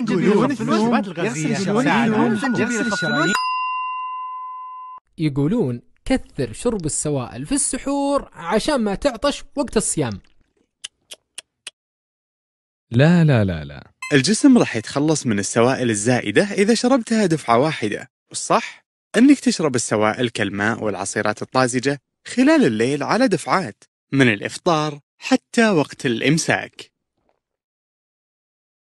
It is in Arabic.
بعد يقولون كثر شرب السوائل في السحور عشان ما تعطش وقت الصيام لا لا لا لا الجسم راح يتخلص من السوائل الزائدة إذا شربتها دفعة واحدة والصح أنك تشرب السوائل كالماء والعصيرات الطازجة خلال الليل على دفعات من الإفطار حتى وقت الإمساك